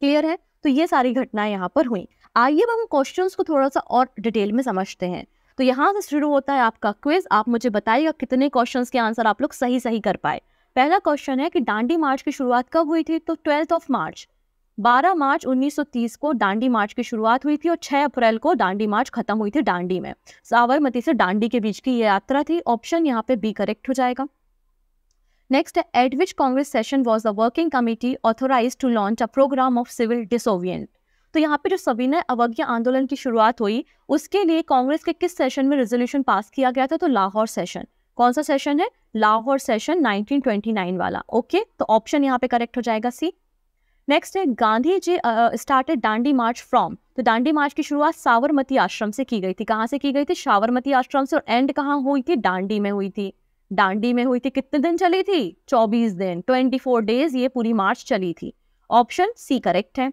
क्लियर है तो ये सारी घटनाएं यहाँ पर हुई आइए अब हम क्वेश्चन को थोड़ा सा और डिटेल में समझते हैं तो यहाँ से शुरू होता है आपका क्विज आप मुझे बताइएगा कितने क्वेश्चन के आंसर आप लोग सही सही कर पाए पहला क्वेश्चन है कि डांडी मार्च की शुरुआत कब हुई थी तो ट्वेल्थ ऑफ मार्च 12 मार्च 1930 को डांडी मार्च की शुरुआत हुई थी और 6 अप्रैल को डांडी मार्च खत्म हुई थी डांडी में साबरमती से डांडी के बीच की यह यात्रा थी ऑप्शन यहाँ पे बी करेक्ट हो जाएगा नेक्स्ट है at which Congress session was the working committee authorise to launch a programme of civil disobedient तो यहाँ पे जो सविनय अवज्ञा आंदोलन की शुरुआत हुई उसके लिए कांग्रेस के किस सेशन में रेजोल्यूशन पास किया गया था तो लाहौर सेशन कौन सा सेशन है लाहौर सेशन 1929 वाला ओके तो ऑप्शन यहाँ पे करेक्ट हो जाएगा सी नेक्स्ट है Gandhi ji started Dandi march from तो डांडी मार्च की शुरुआत सावरमती आश्रम से की गई थी कहाँ से की गई थी सावरमती आश्रम से और एंड कहाँ हुई थी डांडी में हुई थी डांडी में हुई थी कितने दिन चली थी 24 दिन 24 डेज ये पूरी मार्च चली थी ऑप्शन सी करेक्ट है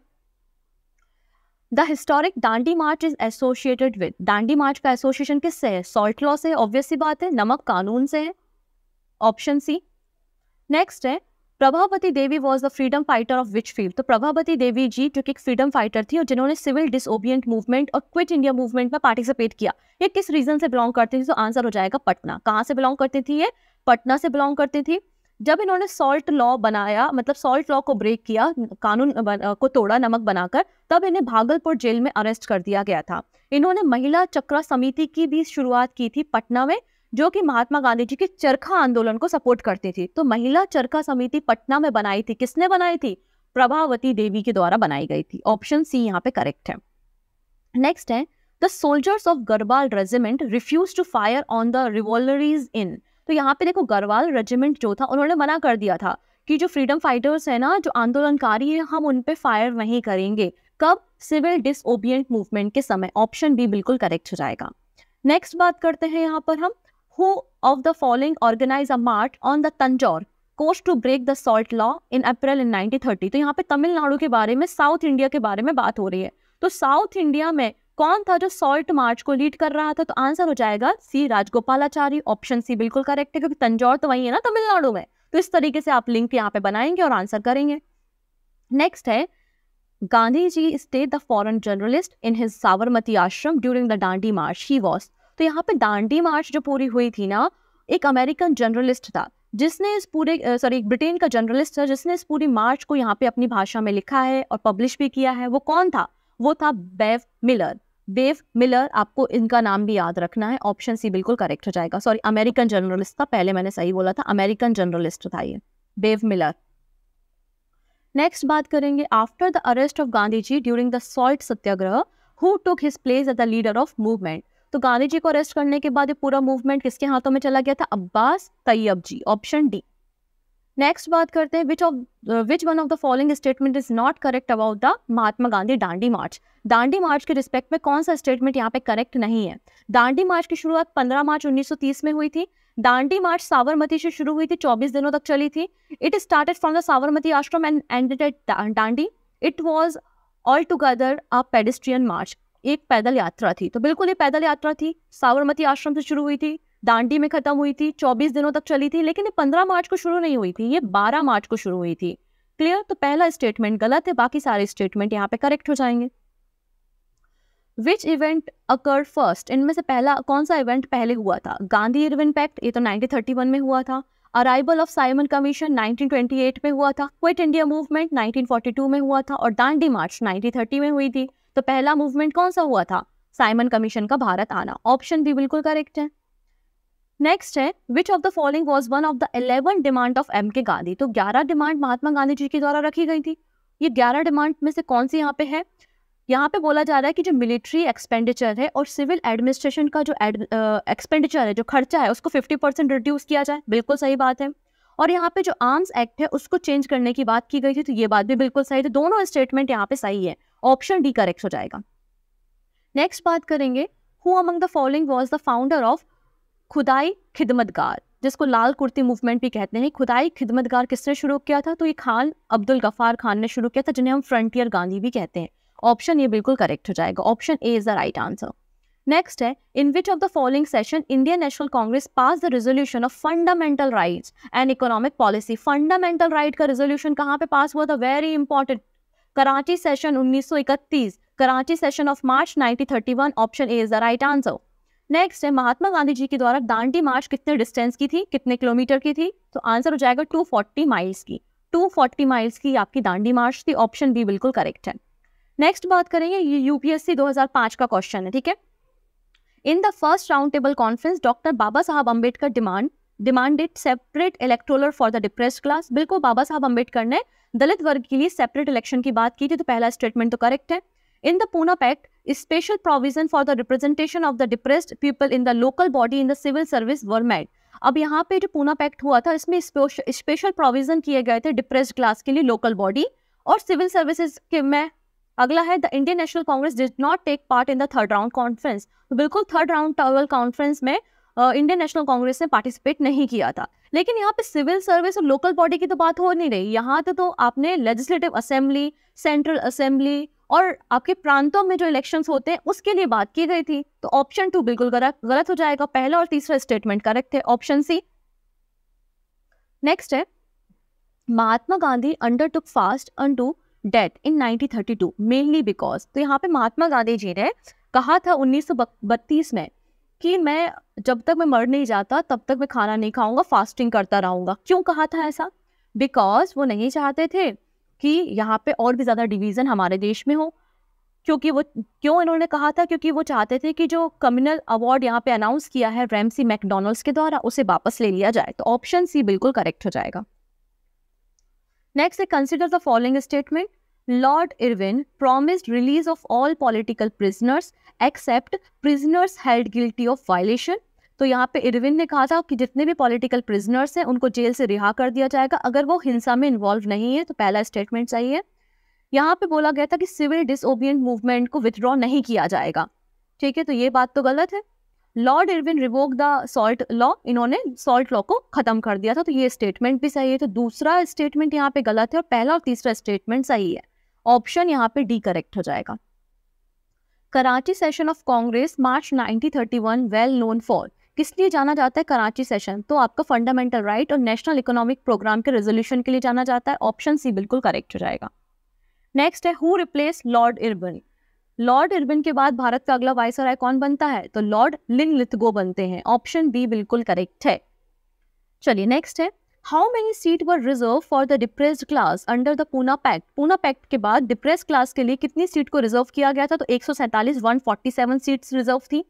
the historic Dandi march is associated with Dandi march का एसोसिएशन किससे है सॉल्ट लॉ से ऑब्वियस बात है नमक कानून से है ऑप्शन सी नेक्स्ट है Prabhavati Devi was the freedom fighter of which field तो प्रभावती देवी जी जो कि एक फ्रीडम फाइटर थी और जिन्होंने सिविल डिसोबियंट मूवमेंट और क्विट इंडिया मूवमेंट में पार्टिसिपेट किया ये किस रीजन से बिलोंग करती थी तो आंसर हो जाएगा पटना कहाँ से बिलोंग करती थी ये पटना से बिलोंग करती थी जब इन्होंने सॉल्ट लॉ बनाया मतलब सॉल्ट लॉ को ब्रेक किया कानून को तोड़ा नमक बनाकर तब इन्हें भागलपुर जेल में अरेस्ट कर दिया गया था इन्होंने महिला चक्रा समिति की भी शुरुआत की थी पटना में जो कि महात्मा गांधी जी के चरखा आंदोलन को सपोर्ट करती थी तो महिला चरखा समिति पटना में बनाई थी किसने बनाई थी प्रभावती देवी के द्वारा बनाई गई थी ऑप्शन सी यहाँ पे करेक्ट है नेक्स्ट है the soldiers of Garhwal regiment refuse to fire on the रिवॉल्वरीज इन तो यहाँ पे देखो गरवाल रेजिमेंट जो था उन्होंने मना कर दिया था कि जो फ्रीडम फाइटर्स है ना जो आंदोलनकारी है हम उन पर फायर नहीं करेंगे कब सिविल डिसओबियंट मूवमेंट के समय ऑप्शन बी बिल्कुल करेक्ट हो जाएगा नेक्स्ट बात करते हैं यहाँ पर हम who of the following organise a march on the Tanjore coast to break the salt law in April in 1930 तो यहाँ पे तमिलनाडु के बारे में साउथ इंडिया के बारे में बात हो रही है तो साउथ इंडिया में कौन था जो सॉल्ट मार्च को लीड कर रहा था तो आंसर हो जाएगा सी राजगोपालाचारी ऑप्शन सी बिल्कुल करेक्ट है क्योंकि तंजौर तो वही है ना तमिलनाडु में तो इस तरीके से आप लिंक यहाँ पे बनाएंगे और आंसर करेंगे नेक्स्ट है Gandhi ji stay the foreign journalist in his Sabarmati Ashram during the Dandi march he was तो यहाँ पे डांडी मार्च जो पूरी हुई थी ना एक अमेरिकन जर्नलिस्ट था जिसने इस पूरे सॉरी ब्रिटेन का जर्नलिस्ट था जिसने इस पूरी मार्च को यहाँ पे अपनी भाषा में लिखा है और पब्लिश भी किया है वो कौन था वो था बेव मिलर बेव मिलर आपको इनका नाम भी याद रखना है ऑप्शन सी बिल्कुल करेक्ट हो जाएगा सॉरी अमेरिकन जर्नलिस्ट था पहले मैंने सही बोला था अमेरिकन जर्नलिस्ट था ये बेव मिलर नेक्स्ट बात करेंगे after the arrest of Gandhi ji during the salt Satyagraha who took his place at the leader of movement तो गांधी जी को अरेस्ट करने के बाद ये पूरा मूवमेंट किसके हाथों में चला गया था Abbas Tyabji option D next बात करते हैं which of which one of the following statement is not correct about the Mahatma Gandhi Dandi march Dandi march के रिस्पेक्ट में कौन सा स्टेटमेंट यहाँ पे करेक्ट नहीं है दांडी मार्च की शुरुआत 15 मार्च 1930 में हुई थी दांडी मार्च साबरमती से शुरू हुई थी 24 दिनों तक चली थी it started from the Sabarmati Ashram and ended at Dandi it was all together a pedestrian march एक पैदल यात्रा थी तो बिल्कुल ये पैदल यात्रा थी साबरमती आश्रम से शुरू हुई थी दांडी में खत्म हुई थी 24 दिनों तक चली थी लेकिन ये 15 मार्च को शुरू नहीं हुई थी ये 12 मार्च को शुरू हुई थी क्लियर तो पहला स्टेटमेंट गलत है बाकी सारे स्टेटमेंट यहाँ पे करेक्ट हो जाएंगे विच इवेंट अकर फर्स्ट इनमें से पहला कौन सा इवेंट पहले हुआ था गांधी इरविन पैक्ट ये तो नाइनटीन में हुआ था arrival of Simon commission nineteen में हुआ था क्विट इंडिया मूवमेंट नाइनटीन में हुआ था और दांडी मार्च नाइनटीन में हुई थी तो पहला मूवमेंट कौन सा हुआ था साइमन कमीशन का भारत आना ऑप्शन भी बिल्कुल करेक्ट है नेक्स्ट है which of the following was one of the eleven demand of M K Gandhi तो ग्यारह डिमांड महात्मा गांधी जी के द्वारा रखी गई थी ये ग्यारह डिमांड में से कौन सी यहाँ पे है यहाँ पे बोला जा रहा है कि जो मिलिट्री एक्सपेंडिचर है और सिविल एडमिनिस्ट्रेशन का जो एक्सपेंडिचर uh, है जो खर्चा है उसको 50 परसेंट रिड्यूस किया जाए बिल्कुल सही बात है और यहाँ पे जो आर्म्स एक्ट है उसको चेंज करने की बात की गई थी तो ये बात भी बिल्कुल सही थी तो दोनों स्टेटमेंट यहाँ पे सही है ऑप्शन डी करेक्ट हो जाएगा नेक्स्ट बात करेंगे who among the following was the founder of Khudai Khidmatgar जिसको लाल कुर्ती मूवमेंट भी कहते हैं खुदाई खिदमतगार किसने शुरू किया था तो ये खान अब्दुल गफ़ार खान ने शुरू किया था जिन्हें हम फ्रंटियर गांधी भी कहते हैं ऑप्शन ये बिल्कुल करेक्ट हो जाएगा option A is the right answer next है in which of the following session Indian National Congress pass the resolution of fundamental rights and economic policy fundamental right का रेजोल्यूशन कहाँ पे पास हुआ था very important Karachi session 1931 Karachi session of March 1931 option A is the right answer next है महात्मा गांधी जी के द्वारा दांडी मार्च कितने डिस्टेंस की थी कितने किलोमीटर की थी तो आंसर हो जाएगा 240 माइल्स की 240 माइल्स की आपकी दांडी मार्च थी ऑप्शन बी बिल्कुल करेक्ट है नेक्स्ट बात करेंगे ये यूपीएससी 2005 का क्वेश्चन है ठीक है in the first round table conference doctor Baba Saheb Ambedkar demand demanded separate electoral for the depressed class बिल्कुल बाबा साहब अम्बेडकर ने दलित वर्ग के लिए सेपरेट इलेक्शन की बात की थी तो पहला स्टेटमेंट तो करेक्ट है In the Pune Pact special special provision for the representation of the depressed people in the local body in the civil service were made. अब यहाँ पे जो पूना पैक्ट हुआ था इसमें स्पेशल प्रोविजन किए गए थे डिप्रेस्ड क्लास के लिए लोकल बॉडी और सिविल सर्विसेज के में अगला है the Indian National Congress does not take part in the third round conference तो बिल्कुल थर्ड राउंड टावल कॉन्फ्रेंस में इंडियन नेशनल कांग्रेस ने पार्टिसिपेट नहीं किया था लेकिन यहाँ पे सिविल सर्विस और लोकल बॉडी की तो बात हो नहीं रही यहाँ तो, तो आपने लेजिस्लेटिव असेंबली सेंट्रल असेंबली और आपके प्रांतों में जो इलेक्शन होते हैं उसके लिए बात की गई थी तो ऑप्शन टू बिल्कुल गलत हो जाएगा पहला और तीसरा स्टेटमेंट करेक्ट है ऑप्शन सी नेक्स्ट है Mahatma Gandhi undertook fast unto death in 1932 mainly because तो यहाँ पे महात्मा गांधी जी ने कहा था बत्तीस में कि मैं जब तक मैं मर नहीं जाता तब तक मैं खाना नहीं खाऊंगा फास्टिंग करता रहूंगा क्यों कहा था ऐसा बिकॉज वो नहीं चाहते थे कि यहाँ पे और भी ज़्यादा डिवीज़न हमारे देश में हो क्योंकि वो क्यों इन्होंने कहा था क्योंकि वो चाहते थे कि जो कम्युनल अवार्ड यहाँ पे अनाउंस किया है रैमसी मैकडोनल्ड्स के द्वारा उसे वापस ले लिया जाए तो ऑप्शन सी बिल्कुल करेक्ट हो जाएगा next consider the following statement Lord Irwin promised release of all political prisoners except prisoners held guilty of violation तो यहाँ पे इरविन ने कहा था कि जितने भी पॉलिटिकल प्रिजनर्स हैं उनको जेल से रिहा कर दिया जाएगा अगर वो हिंसा में इन्वॉल्व नहीं है तो पहला स्टेटमेंट चाहिए यहाँ पे बोला गया था कि सिविल डिसओबियंट मूवमेंट को विथड्रॉ नहीं किया जाएगा ठीक है तो ये बात तो गलत है Lord Irwin revoke the salt law इन्होंने सॉल्ट लॉ को खत्म कर दिया था तो ये स्टेटमेंट भी सही है तो दूसरा स्टेटमेंट यहाँ पे गलत है और पहला और तीसरा स्टेटमेंट सही है ऑप्शन यहाँ पे डी करेक्ट हो जाएगा Karachi session of Congress March 1931 well known for किस लिए जाना जाता है कराची सेशन तो आपका फंडामेंटल राइट और नेशनल इकोनॉमिक प्रोग्राम के रेजोल्यूशन के लिए जाना जाता है ऑप्शन सी बिल्कुल करेक्ट हो जाएगा नेक्स्ट है who replace Lord Irwin Lord Irwin के बाद भारत का अगला वाइस राय कौन बनता है तो लॉर्ड लिंग लिथगो बनते हैं ऑप्शन बी बिल्कुल करेक्ट है चलिए नेक्स्ट है how many seat were reserve for the depressed class under the Poona pact Poona pact के बाद डिप्रेस क्लास के लिए कितनी सीट को रिजर्व किया गया था तो एक सौ सैंतालीस one forty seven seat reserve थी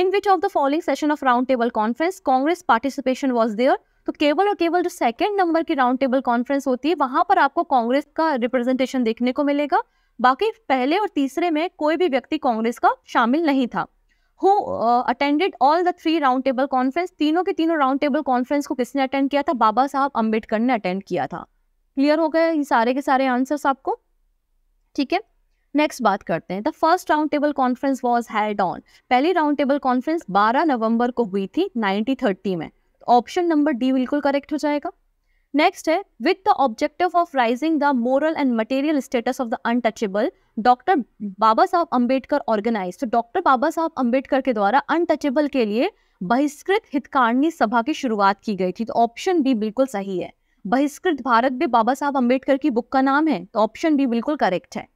in which of the following session of round table conference Congress participation was there तो केवल और केवल जो सेकेंड नंबर की राउंड टेबल कॉन्फ्रेंस होती है वहां पर आपको कांग्रेस का रिप्रेजेंटेशन देखने को मिलेगा बाकी पहले और तीसरे में कोई भी व्यक्ति कांग्रेस का शामिल नहीं था who attended all the three round table conference तीनों के तीनों राउंड टेबल कॉन्फ्रेंस को किसने अटेंड किया था बाबा साहब अम्बेडकर ने अटेंड किया था क्लियर हो गए ये सारे के सारे आंसर्स आपको ठीक है नेक्स्ट बात करते हैं the first round table conference was held on पहली राउंड टेबल कॉन्फ्रेंस 12 नवंबर को हुई थी 1930 में ऑप्शन नंबर डी बिल्कुल करेक्ट हो जाएगा नेक्स्ट है with the objective of raising the moral and material status of the untouchable doctor Baba Saheb Ambedkar organise तो डॉक्टर बाबा साहब अंबेडकर के द्वारा अनटचेबल के लिए बहिष्कृत हितकारिणी सभा की शुरुआत की गई थी तो ऑप्शन बी बिल्कुल सही है बहिष्कृत भारत भी बाबा साहब अंबेडकर की बुक का नाम है तो ऑप्शन बी बिल्कुल करेक्ट है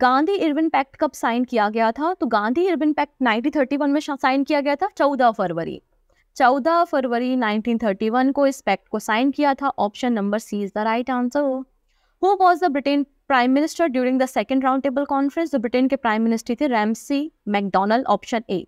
गांधी इरविन पैक्ट कब साइन किया गया था तो गांधी इरविन पैक्ट 1931 में साइन किया गया था 14 फरवरी 14 फरवरी 1931 को इस पैक्ट को साइन किया था option number C is the right answer who was the Britain prime minister during the second round table conference जो ब्रिटेन के प्राइम मिनिस्टर थे Ramsay MacDonald option A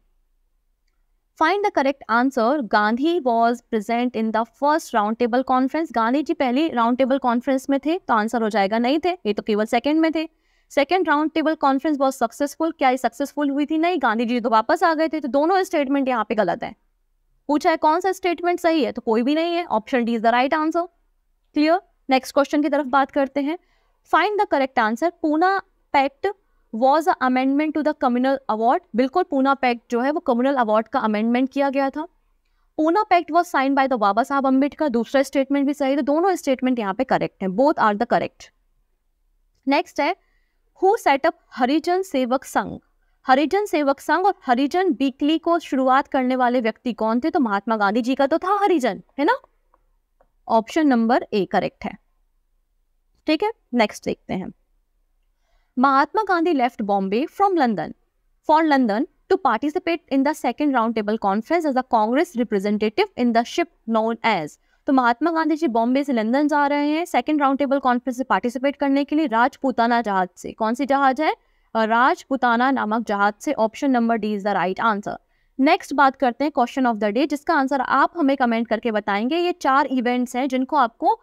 find the correct answer Gandhi was present in the first round table conference Gandhi ji पहली राउंड टेबल कॉन्फ्रेंस में थे तो आंसर हो जाएगा नहीं थे ये तो केवल सेकेंड में थे सेकेंड राउंड टेबल कॉन्फ्रेंस बहुत सक्सेसफुल क्या ये सक्सेसफुल हुई थी नहीं गांधी जी तो वापस आ गए थे तो दोनों स्टेटमेंट यहाँ पे गलत है पूछा है कौन सा स्टेटमेंट सही है तो कोई भी नहीं है option D is the right answer clear next question की तरफ बात करते हैं find the correct answer Poona pact was a amendment to the communal award बिल्कुल पूना पैक्ट जो है वो कम्युनल अवार्ड का अमेंडमेंट किया गया था Poona pact was sign by the Baba Saheb Ambedkar दूसरा स्टेटमेंट भी सही था तो दोनों स्टेटमेंट यहाँ पे करेक्ट है both are the correct next है हु सेटअप हरिजन सेवक संघ हरिजन सेवक संघ और हरिजन वीकली को शुरुआत करने वाले व्यक्ति कौन थे तो महात्मा गांधी जी का तो था हरिजन है ना ऑप्शन नंबर ए करेक्ट है ठीक है नेक्स्ट देखते हैं Mahatma Gandhi left Bombay from London for London to participate in the second round table conference as a Congress representative in the ship known as तो महात्मा गांधी जी बॉम्बे से लंदन जा रहे हैं सेकेंड राउंड टेबल कॉन्फ्रेंस से पार्टिसिपेट करने के लिए राजपूताना जहाज से कौन सी जहाज है राजपुताना नामक जहाज से option number D is the right answer next बात करते हैं क्वेश्चन ऑफ द डे जिसका आंसर आप हमें कमेंट करके बताएंगे ये चार इवेंट्स हैं जिनको आपको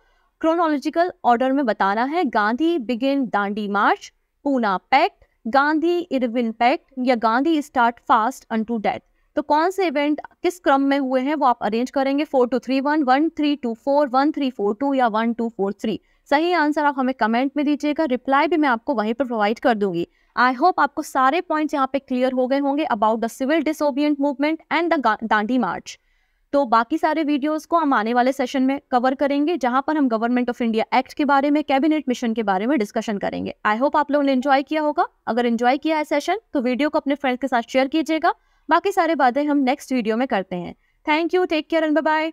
क्रोनोलॉजिकल ऑर्डर में बताना है Gandhi begin Dandi march Poona pact Gandhi Irwin pact या Gandhi start fast unto death तो कौन से इवेंट किस क्रम में हुए हैं वो आप अरेंज करेंगे four two three one one three two four one three four two या वन टू फोर थ्री सही आंसर आप हमें कमेंट में दीजिएगा रिप्लाई भी मैं आपको वहीं पर प्रोवाइड कर दूंगी आई होप आपको सारे पॉइंट्स यहाँ पे क्लियर हो गए होंगे about the civil disobedient movement and the Dandi march तो बाकी सारे वीडियोस को हम आने वाले सेशन में कवर करेंगे जहां पर हम गवर्नमेंट ऑफ इंडिया एक्ट के बारे में कैबिनेट मिशन के बारे में डिस्कशन करेंगे आई होप आप लोगों ने एंजॉय किया होगा अगर एंजॉय किया है सेशन तो वीडियो को अपने फ्रेंड्स के साथ शेयर कीजिएगा बाकी सारे बातें हम नेक्स्ट वीडियो में करते हैं thank you take care and bye